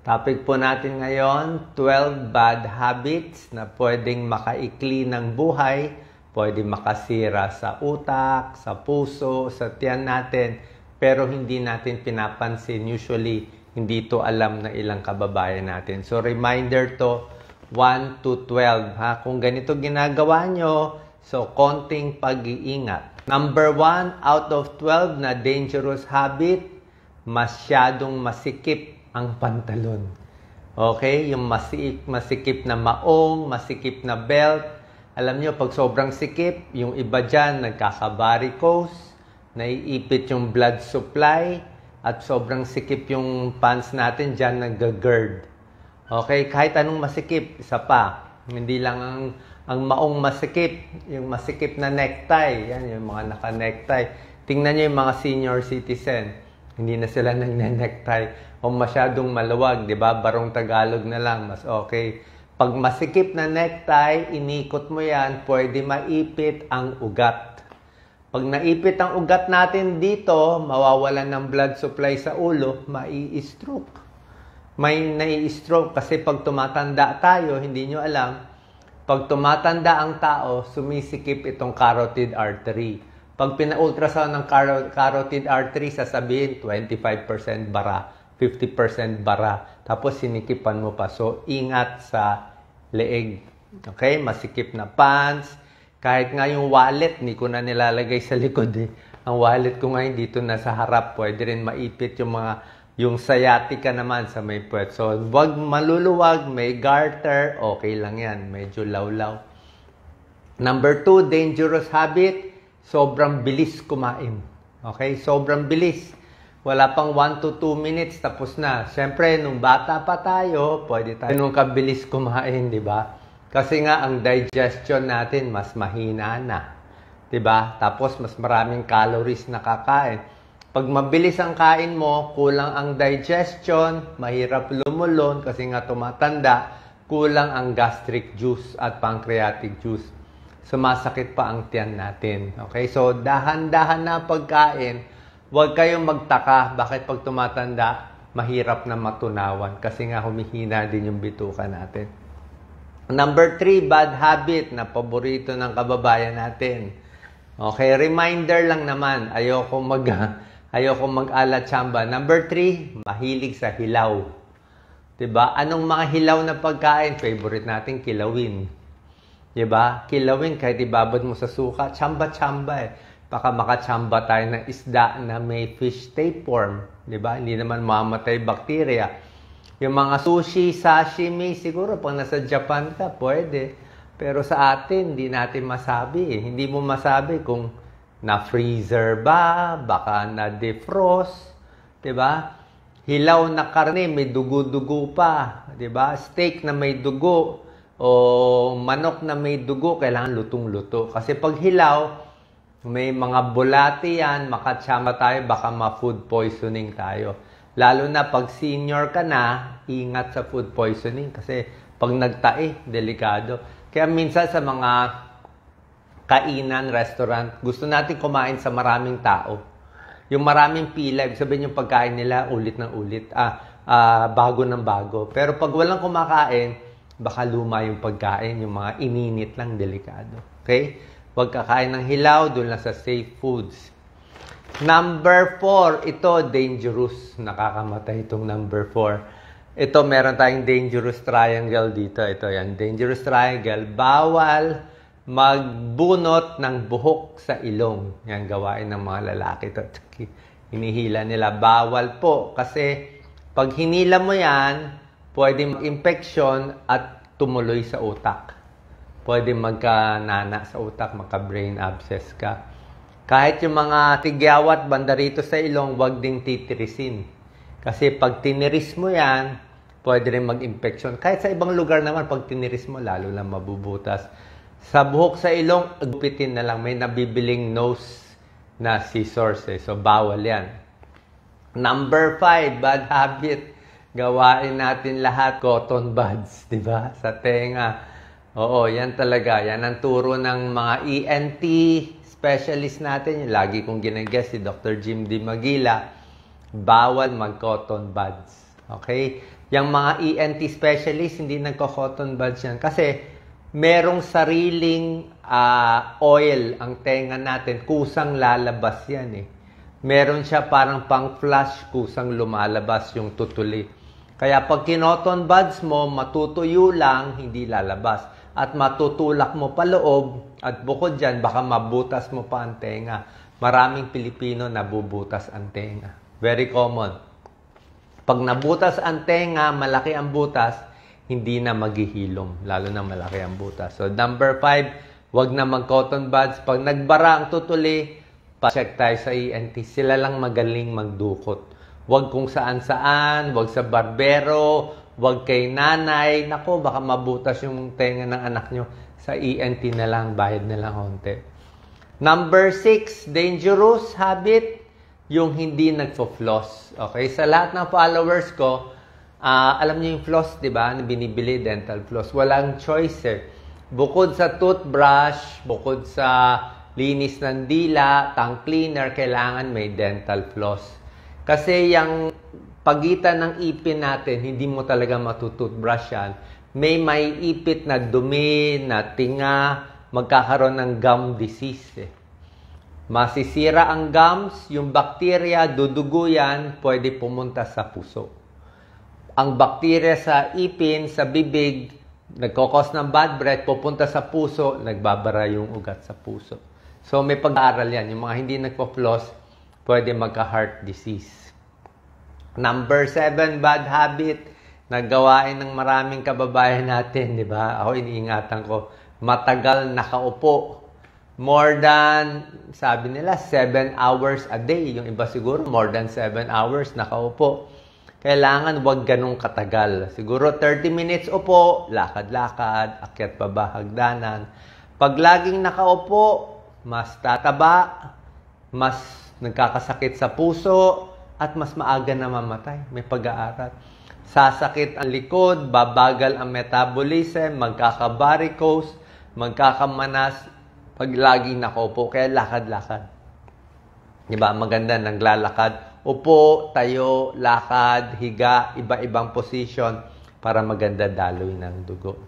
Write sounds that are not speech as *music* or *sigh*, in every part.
Topic po natin ngayon, 12 bad habits na pwedeng makaikli ng buhay, pwede makasira sa utak, sa puso, sa tiyan natin, pero hindi natin pinapansin. Usually, hindi to alam ng ilang kababayan natin. So, reminder to, 1 to 12. Ha? Kung ganito ginagawa nyo, so konting pag-iingat. Number 1, out of 12 na dangerous habit, masyadong masikip ang pantalon. Okay? Yung masikip, masikip na maong, masikip na belt. Alam nyo, pag sobrang sikip, yung iba dyan, nagkakabaricose, naiipit yung blood supply, at sobrang sikip yung pants natin dyan, nag-gird. Okay? Kahit anong masikip, isa pa. Hindi lang ang ang maong masikip, yung masikip na necktie, yan yung mga naka-necktie. Tingnan niyo yung mga senior citizen hindi na sila nang necktie O masyadong maluwag, di ba? Barong Tagalog na lang, mas okay. Pag masikip na necktie, inikot mo yan, pwede maipit ang ugat. Pag naipit ang ugat natin dito, mawawalan ng blood supply sa ulo, mai-stroke. May nai-stroke kasi pag tumatanda tayo, hindi nyo alam, pag tumatanda ang tao, sumisikip itong carotid artery. Pag pina-ultrasound ng car- carotid artery, sasabihin 25% bara, 50% bara. Tapos sinikipan mo pa. So, ingat sa leeg. Okay? Masikip na pants. Kahit nga yung wallet, hindi ko na nilalagay sa likod eh. Ang wallet ko ngayon dito na sa harap. Pwede rin maipit yung mga yung sciatica naman sa may puwet. So, wag maluluwag, may garter, okay lang yan. Medyo lawlaw. Number two, dangerous habit sobrang bilis kumain. Okay? Sobrang bilis. Wala pang 1 to 2 minutes, tapos na. Siyempre, nung bata pa tayo, pwede tayo nung kabilis kumain, di ba? Kasi nga, ang digestion natin, mas mahina na. Di ba? Tapos, mas maraming calories na kakain. Pag mabilis ang kain mo, kulang ang digestion, mahirap lumulon kasi nga tumatanda, kulang ang gastric juice at pancreatic juice sumasakit pa ang tiyan natin. Okay? So, dahan-dahan na pagkain. Huwag kayong magtaka bakit pag tumatanda, mahirap na matunawan kasi nga humihina din yung bituka natin. Number three, bad habit na paborito ng kababayan natin. Okay, reminder lang naman. Ayoko mag *laughs* ayoko mag-ala chamba. Number three, mahilig sa hilaw. 'Di ba? Anong mga hilaw na pagkain favorite natin kilawin? 'Di ba? Kilawin kahit ibabad mo sa suka, chamba-chamba eh. Baka makachamba tayo ng isda na may fish tape form, 'di ba? Hindi naman mamatay bacteria. Yung mga sushi, sashimi, siguro pag nasa Japan ka, pwede. Pero sa atin, hindi natin masabi. Eh. Hindi mo masabi kung na-freezer ba, baka na-defrost, 'di ba? Hilaw na karne, may dugo-dugo pa, 'di ba? Steak na may dugo, o manok na may dugo, kailangan lutong-luto. Kasi pag hilaw, may mga bulati yan, makatsama tayo, baka ma-food poisoning tayo. Lalo na pag senior ka na, ingat sa food poisoning kasi pag nagtae, delikado. Kaya minsan sa mga kainan, restaurant, gusto natin kumain sa maraming tao. Yung maraming pila, ibig sabihin yung pagkain nila ulit ng ulit, ah, ah, bago ng bago. Pero pag walang kumakain, baka luma yung pagkain, yung mga ininit lang, delikado. Okay? Huwag kakain ng hilaw, doon lang sa safe foods. Number four, ito dangerous. Nakakamatay itong number four. Ito, meron tayong dangerous triangle dito. Ito yan, dangerous triangle. Bawal magbunot ng buhok sa ilong. Yan, gawain ng mga lalaki. Ito, *laughs* hinihila nila. Bawal po kasi pag hinila mo yan, pwedeng infection at tumuloy sa utak. Pwede magka-nana sa utak, magka-brain abscess ka. Kahit yung mga tigyawat banda rito sa ilong, wag ding titirisin. Kasi pag tiniris mo yan, pwede rin mag-infection. Kahit sa ibang lugar naman, pag tiniris mo, lalo lang mabubutas. Sa buhok sa ilong, gupitin na lang. May nabibiling nose na scissors. Eh. So, bawal yan. Number five, bad habit gawain natin lahat cotton buds, 'di ba? Sa tenga. Oo, yan talaga. Yan ang turo ng mga ENT specialist natin. Yung lagi kong ginagas si Dr. Jim D. Magila. Bawal mag-cotton buds. Okay? Yung mga ENT specialist, hindi nagko-cotton buds yan. Kasi merong sariling uh, oil ang tenga natin. Kusang lalabas yan eh. Meron siya parang pang-flush, kusang lumalabas yung tutuli. Kaya pag kinoton buds mo, matutuyo lang, hindi lalabas. At matutulak mo pa loob, at bukod dyan, baka mabutas mo pa ang tenga. Maraming Pilipino nabubutas ang tenga. Very common. Pag nabutas ang tenga, malaki ang butas, hindi na maghihilom, lalo na malaki ang butas. So number five, wag na mag-cotton buds. Pag nagbara ang tutuli, pa-check tayo sa ENT. Sila lang magaling magdukot Huwag kung saan-saan, huwag sa barbero, huwag kay nanay. Nako, baka mabutas yung tenga ng anak nyo. Sa ENT na lang, bayad na lang honte. Number six, dangerous habit, yung hindi nagpo-floss. Okay, sa lahat ng followers ko, uh, alam niyo yung floss, di ba? Binibili dental floss. Walang choice eh. Bukod sa toothbrush, bukod sa linis ng dila, tongue cleaner, kailangan may dental floss. Kasi yung pagitan ng ipin natin, hindi mo talaga matututbrush yan. May may ipit na dumi, na tinga, magkakaroon ng gum disease. Eh. Masisira ang gums, yung bakterya, dudugo yan, pwede pumunta sa puso. Ang bakterya sa ipin, sa bibig, nagkakos ng bad breath, pupunta sa puso, nagbabara yung ugat sa puso. So may pag-aaral yan. Yung mga hindi nagpo-floss, pwede magka-heart disease. Number seven, bad habit. Naggawain ng maraming kababayan natin, di ba? Ako iniingatan ko, matagal nakaupo. More than, sabi nila, 7 hours a day. Yung iba siguro, more than 7 hours nakaupo. Kailangan wag ganong katagal. Siguro 30 minutes upo, lakad-lakad, akyat baba, hagdanan. Pag laging nakaupo, mas tataba, mas nagkakasakit sa puso, at mas maaga na mamatay. May pag-aaral. Sasakit ang likod, babagal ang metabolism, magkaka-varicose, magkakamanas, pag laging nakaupo, kaya lakad-lakad. Diba? Maganda naglalakad. Upo, tayo, lakad, higa, iba-ibang position para maganda daloy ng dugo.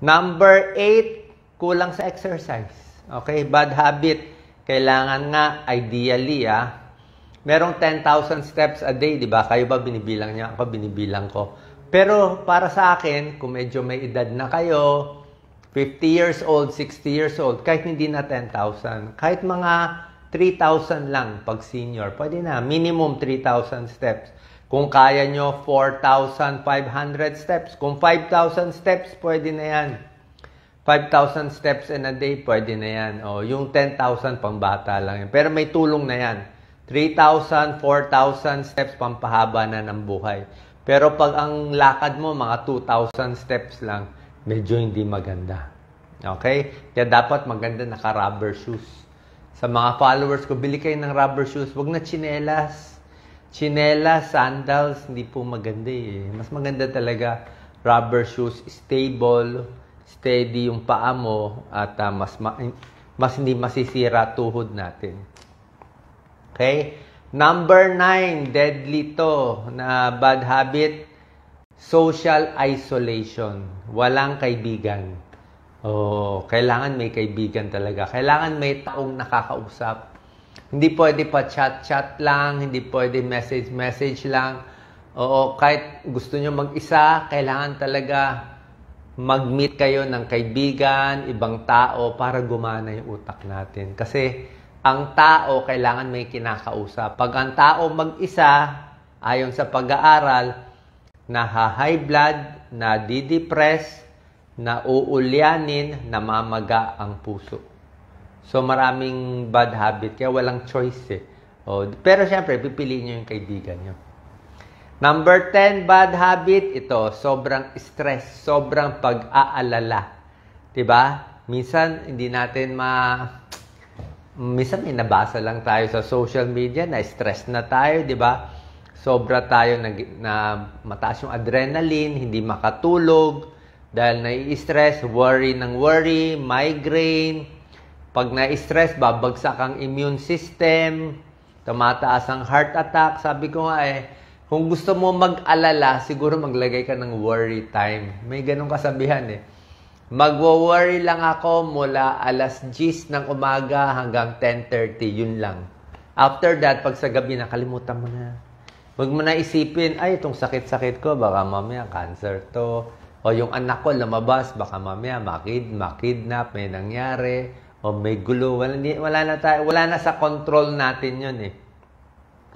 Number eight, kulang sa exercise. Okay, bad habit kailangan nga ideally ah, merong 10,000 steps a day, di ba? Kayo ba binibilang niya? Ako binibilang ko. Pero para sa akin, kung medyo may edad na kayo, 50 years old, 60 years old, kahit hindi na 10,000, kahit mga 3,000 lang pag senior, pwede na. Minimum 3,000 steps. Kung kaya nyo, 4,500 steps. Kung 5,000 steps, pwede na yan. 5,000 steps in a day, pwede na yan. O, yung 10,000 pambata lang yan. Pero may tulong na yan. 3,000, 4,000 steps pampahaba na ng buhay. Pero pag ang lakad mo, mga 2,000 steps lang, medyo hindi maganda. Okay? Kaya dapat maganda naka-rubber shoes. Sa mga followers ko, bili kayo ng rubber shoes. Huwag na chinelas. Chinelas, sandals, hindi po maganda eh. Mas maganda talaga rubber shoes, stable, steady yung paa mo at uh, mas ma- mas hindi masisira tuhod natin. Okay? Number nine, deadly to na bad habit, social isolation. Walang kaibigan. Oh, kailangan may kaibigan talaga. Kailangan may taong nakakausap. Hindi pwede pa chat-chat lang, hindi pwede message-message lang. Oo, kahit gusto nyo mag-isa, kailangan talaga mag-meet kayo ng kaibigan, ibang tao para gumana yung utak natin. Kasi ang tao kailangan may kinakausap. Pag ang tao mag-isa, ayon sa pag-aaral, na high blood, na didepress, na uulyanin, namamaga ang puso. So maraming bad habit, kaya walang choice eh. O, pero siyempre, pipiliin nyo yung kaibigan nyo. Number 10, bad habit. Ito, sobrang stress, sobrang pag-aalala. 'Di ba? Minsan, hindi natin ma... Minsan, may nabasa lang tayo sa social media na stress na tayo, 'di ba? Sobra tayo na, na mataas yung adrenaline, hindi makatulog, dahil nai-stress, worry ng worry, migraine. Pag nai-stress, babagsak ang immune system, tumataas ang heart attack. Sabi ko nga eh, kung gusto mo mag-alala, siguro maglagay ka ng worry time. May ganong kasabihan eh. Magwo-worry lang ako mula alas 10 ng umaga hanggang 10.30. Yun lang. After that, pag sa gabi, nakalimutan mo na. Huwag mo na isipin, ay, itong sakit-sakit ko, baka mamaya cancer to. O yung anak ko lumabas, baka mamaya makid, makidnap, may nangyari. O may gulo. Wala, wala, na, tayo, wala na sa control natin yun eh.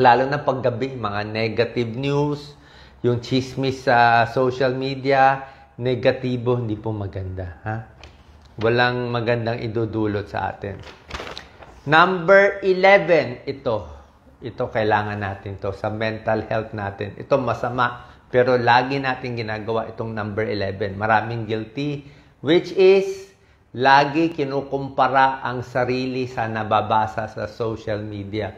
Lalo na paggabi, mga negative news, yung chismis sa social media, negatibo, hindi po maganda. Ha? Walang magandang idudulot sa atin. Number 11, ito. Ito kailangan natin to sa mental health natin. Ito masama, pero lagi natin ginagawa itong number 11. Maraming guilty, which is lagi kinukumpara ang sarili sa nababasa sa social media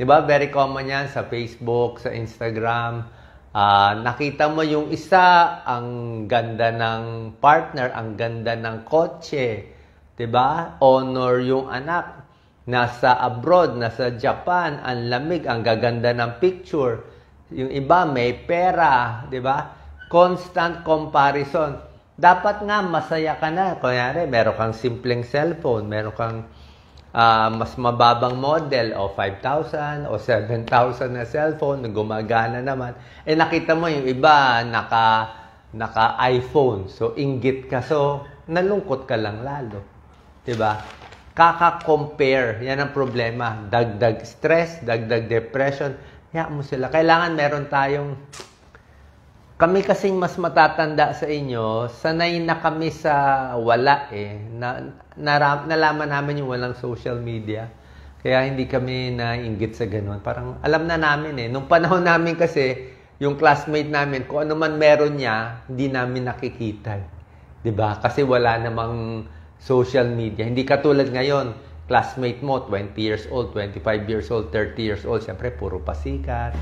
'Di ba? Very common 'yan sa Facebook, sa Instagram. Uh, nakita mo yung isa, ang ganda ng partner, ang ganda ng kotse, 'di ba? Honor yung anak nasa abroad, nasa Japan, ang lamig, ang gaganda ng picture. Yung iba may pera, 'di ba? Constant comparison dapat nga masaya ka na. Kunyari, meron kang simpleng cellphone, meron kang uh, mas mababang model o 5,000 o 7,000 na cellphone gumagana naman. Eh nakita mo yung iba naka naka iPhone. So inggit ka so nalungkot ka lang lalo. 'Di ba? Kaka-compare. Yan ang problema. Dagdag stress, dagdag depression. Kaya mo sila. Kailangan meron tayong kami kasi mas matatanda sa inyo, sanay na kami sa wala eh. Na, na, nalaman namin yung walang social media. Kaya hindi kami nainggit sa ganun. Parang alam na namin eh. Nung panahon namin kasi, yung classmate namin, kung ano man meron niya, hindi namin nakikita. Eh. 'Di ba? Kasi wala namang social media. Hindi katulad ngayon, classmate mo, 20 years old, 25 years old, 30 years old, syempre puro pasikat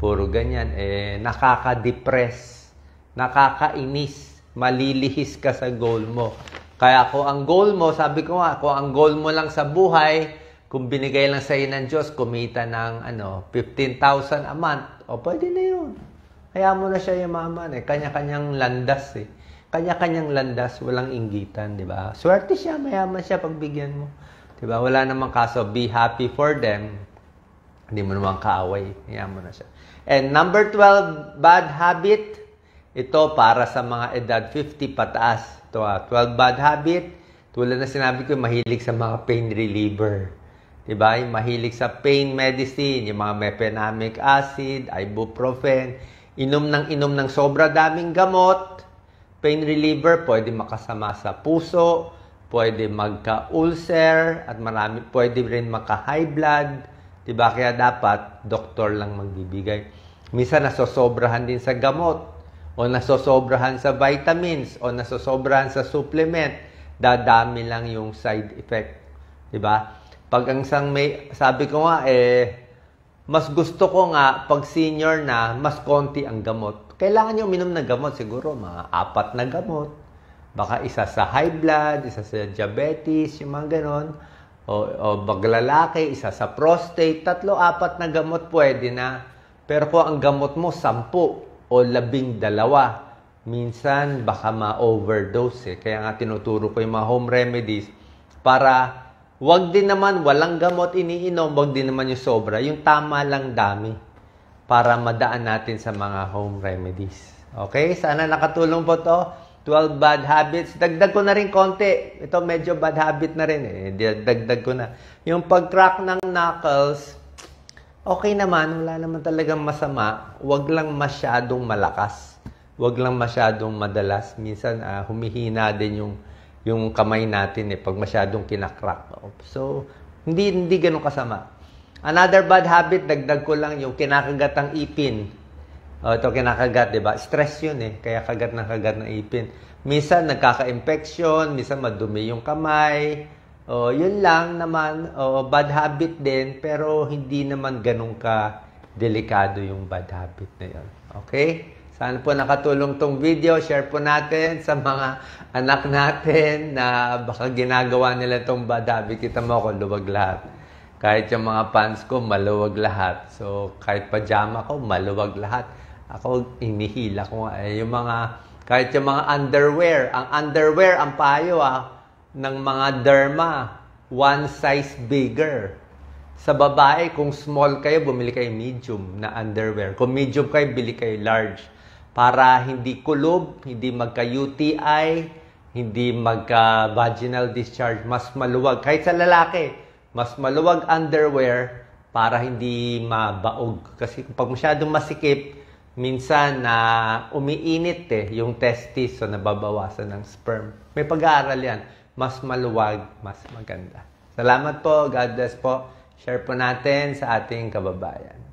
puro ganyan, eh, nakaka-depress, nakakainis, malilihis ka sa goal mo. Kaya ko ang goal mo, sabi ko nga, kung ang goal mo lang sa buhay, kung binigay lang sa iyo ng Diyos, kumita ng ano, 15,000 a month, o oh, pwede na yun. Kaya mo na siya yumaman eh. Kanya-kanyang landas eh. Kanya-kanyang landas, walang inggitan, di ba? Swerte siya, mayaman siya pagbigyan mo. Di ba? Wala namang kaso, be happy for them hindi mo naman kaaway. Hayaan mo na siya. And number 12, bad habit. Ito para sa mga edad 50 pataas. Ito ah, 12 bad habit. Tulad na sinabi ko, mahilig sa mga pain reliever. Diba? Yung mahilig sa pain medicine, yung mga mephenamic acid, ibuprofen. Inom ng inom ng sobra daming gamot. Pain reliever, pwede makasama sa puso, pwede magka-ulcer, at marami, pwede rin maka-high blood Diba? Kaya dapat, doktor lang magbibigay. Minsan nasosobrahan din sa gamot, o nasosobrahan sa vitamins, o nasosobrahan sa supplement. Dadami lang yung side effect. Diba? Pag ang sang may, sabi ko nga, eh, mas gusto ko nga, pag senior na, mas konti ang gamot. Kailangan nyo uminom ng gamot, siguro mga apat na gamot. Baka isa sa high blood, isa sa diabetes, yung mga ganon o, o maglalaki, isa sa prostate, tatlo, apat na gamot pwede na. Pero kung ang gamot mo, sampu o labing dalawa, minsan baka ma-overdose eh. Kaya nga tinuturo ko yung mga home remedies para wag din naman walang gamot iniinom, wag din naman yung sobra, yung tama lang dami para madaan natin sa mga home remedies. Okay? Sana nakatulong po to. 12 bad habits. Dagdag ko na rin konti. Ito medyo bad habit na rin eh. Dagdag ko na. Yung pag-crack ng knuckles, okay naman. Wala naman talagang masama. Huwag lang masyadong malakas. Huwag lang masyadong madalas. Minsan uh, humihina din yung yung kamay natin eh pag masyadong kinakrak. So, hindi hindi ganoon kasama. Another bad habit, dagdag ko lang yung kinakagatang ipin. Uh, ito kinakagat, di ba? Stress yun eh. Kaya kagat na kagat na ipin. Minsan nagkaka-infection, minsan madumi yung kamay. O, oh, yun lang naman. oh, bad habit din, pero hindi naman ganun ka delikado yung bad habit na yun. Okay? Sana po nakatulong tong video. Share po natin sa mga anak natin na baka ginagawa nila tong bad habit. Kita mo ako, luwag lahat. Kahit yung mga pants ko, maluwag lahat. So, kahit pajama ko, maluwag lahat ako, inihila ko nga. Eh, yung mga, kahit yung mga underwear. Ang underwear, ang payo ah, ng mga derma. One size bigger. Sa babae, kung small kayo, bumili kayo medium na underwear. Kung medium kayo, bili kayo large. Para hindi kulob, hindi magka-UTI, hindi magka-vaginal discharge, mas maluwag. Kahit sa lalaki, mas maluwag underwear para hindi mabaog. Kasi pag masyadong masikip, minsan na uh, umiinit eh yung testis so nababawasan ng sperm. May pag-aaral yan. Mas maluwag, mas maganda. Salamat po. God bless po. Share po natin sa ating kababayan.